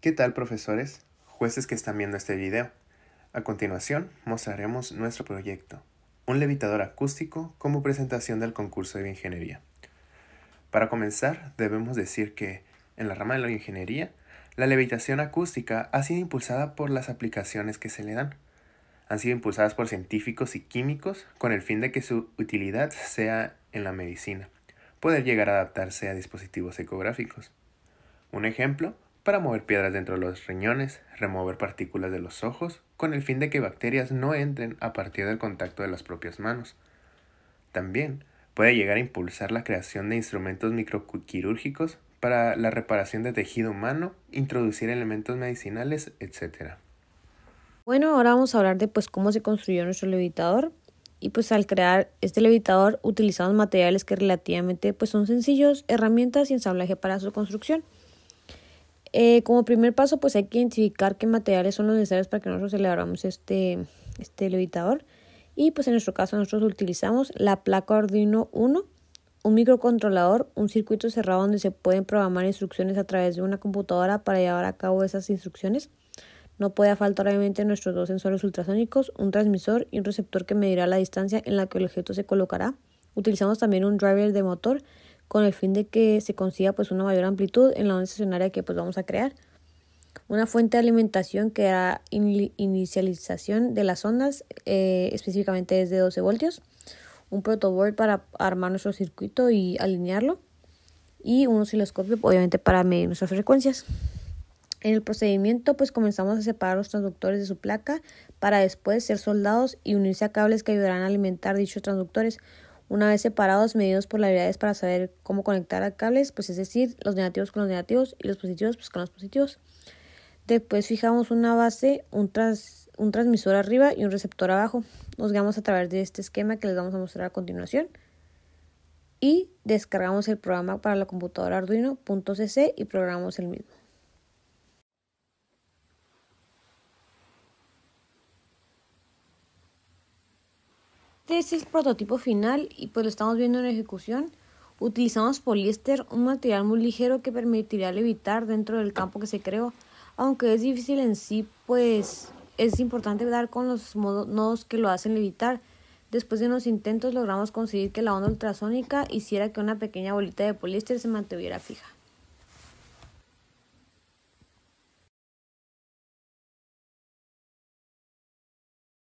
¿Qué tal profesores, jueces que están viendo este video? A continuación mostraremos nuestro proyecto, un levitador acústico como presentación del concurso de ingeniería. Para comenzar, debemos decir que, en la rama de la ingeniería la levitación acústica ha sido impulsada por las aplicaciones que se le dan. Han sido impulsadas por científicos y químicos con el fin de que su utilidad sea en la medicina, poder llegar a adaptarse a dispositivos ecográficos. Un ejemplo para mover piedras dentro de los riñones, remover partículas de los ojos, con el fin de que bacterias no entren a partir del contacto de las propias manos. También puede llegar a impulsar la creación de instrumentos microquirúrgicos para la reparación de tejido humano, introducir elementos medicinales, etc. Bueno, ahora vamos a hablar de pues cómo se construyó nuestro levitador. Y pues al crear este levitador utilizamos materiales que relativamente pues son sencillos, herramientas y ensamblaje para su construcción. Eh, como primer paso, pues hay que identificar qué materiales son los necesarios para que nosotros elaboramos este, este levitador. Y pues en nuestro caso nosotros utilizamos la placa Arduino 1, un microcontrolador, un circuito cerrado donde se pueden programar instrucciones a través de una computadora para llevar a cabo esas instrucciones. No puede faltar obviamente nuestros dos sensores ultrasónicos, un transmisor y un receptor que medirá la distancia en la que el objeto se colocará. Utilizamos también un driver de motor con el fin de que se consiga pues una mayor amplitud en la onda estacionaria que pues vamos a crear. Una fuente de alimentación que hará inicialización de las ondas, eh, específicamente desde 12 voltios. Un protoboard para armar nuestro circuito y alinearlo. Y un osciloscopio, obviamente, para medir nuestras frecuencias. En el procedimiento, pues comenzamos a separar los transductores de su placa para después ser soldados y unirse a cables que ayudarán a alimentar dichos transductores. Una vez separados, medidos por habilidades para saber cómo conectar a cables, pues es decir, los negativos con los negativos y los positivos pues, con los positivos. Después fijamos una base, un, un transmisor arriba y un receptor abajo. Nos guiamos a través de este esquema que les vamos a mostrar a continuación. Y descargamos el programa para la computadora Arduino.cc y programamos el mismo. Este es el prototipo final y pues lo estamos viendo en ejecución. Utilizamos poliéster, un material muy ligero que permitirá levitar dentro del campo que se creó. Aunque es difícil en sí, pues es importante dar con los nodos que lo hacen levitar. Después de unos intentos logramos conseguir que la onda ultrasónica hiciera que una pequeña bolita de poliéster se mantuviera fija.